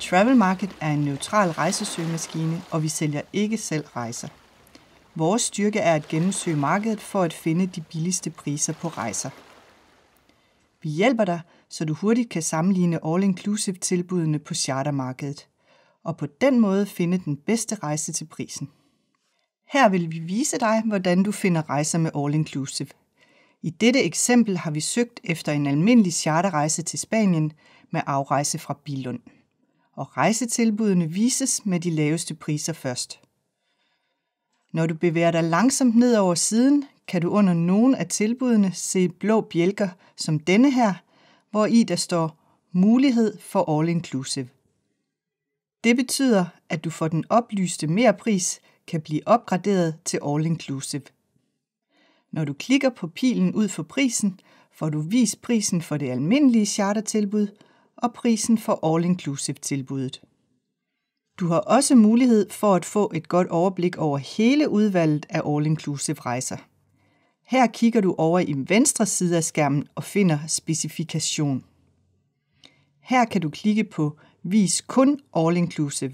Travel Market er en neutral rejsesøgemaskine, og vi sælger ikke selv rejser. Vores styrke er at gennemsøge markedet for at finde de billigste priser på rejser. Vi hjælper dig, så du hurtigt kan sammenligne all-inclusive tilbudene på chartermarkedet, og på den måde finde den bedste rejse til prisen. Her vil vi vise dig, hvordan du finder rejser med all-inclusive. I dette eksempel har vi søgt efter en almindelig charterrejse til Spanien med afrejse fra Bilund og rejsetilbudene vises med de laveste priser først. Når du bevæger dig langsomt ned over siden, kan du under nogle af tilbudene se blå bjælker som denne her, hvor i der står mulighed for all inclusive. Det betyder, at du for den oplyste merpris kan blive opgraderet til all inclusive. Når du klikker på pilen ud for prisen, får du vist prisen for det almindelige chartertilbud – og prisen for all-inclusive-tilbuddet. Du har også mulighed for at få et godt overblik over hele udvalget af all-inclusive-rejser. Her kigger du over i venstre side af skærmen og finder specifikation. Her kan du klikke på Vis kun all-inclusive,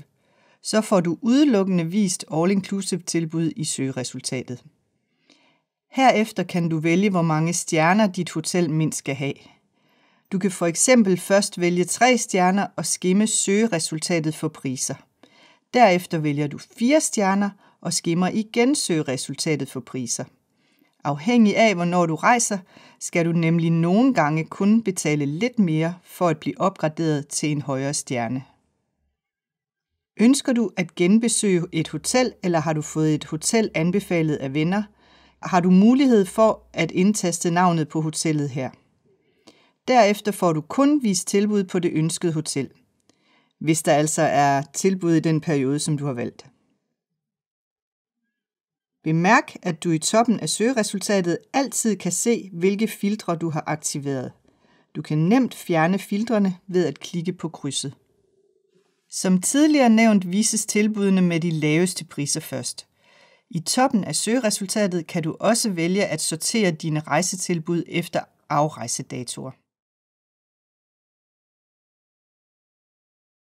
så får du udelukkende vist all-inclusive tilbud i søgeresultatet. Herefter kan du vælge, hvor mange stjerner dit hotel mindst skal have. Du kan for eksempel først vælge tre stjerner og skimme søgeresultatet for priser. Derefter vælger du fire stjerner og skimmer igen søgeresultatet for priser. Afhængig af, hvornår du rejser, skal du nemlig nogle gange kun betale lidt mere for at blive opgraderet til en højere stjerne. Ønsker du at genbesøge et hotel, eller har du fået et hotel anbefalet af venner, har du mulighed for at indtaste navnet på hotellet her. Derefter får du kun vist tilbud på det ønskede hotel, hvis der altså er tilbud i den periode, som du har valgt. Bemærk, at du i toppen af søgeresultatet altid kan se, hvilke filtre du har aktiveret. Du kan nemt fjerne filtrene ved at klikke på krydset. Som tidligere nævnt vises tilbudene med de laveste priser først. I toppen af søgeresultatet kan du også vælge at sortere dine rejsetilbud efter afrejsedatoer.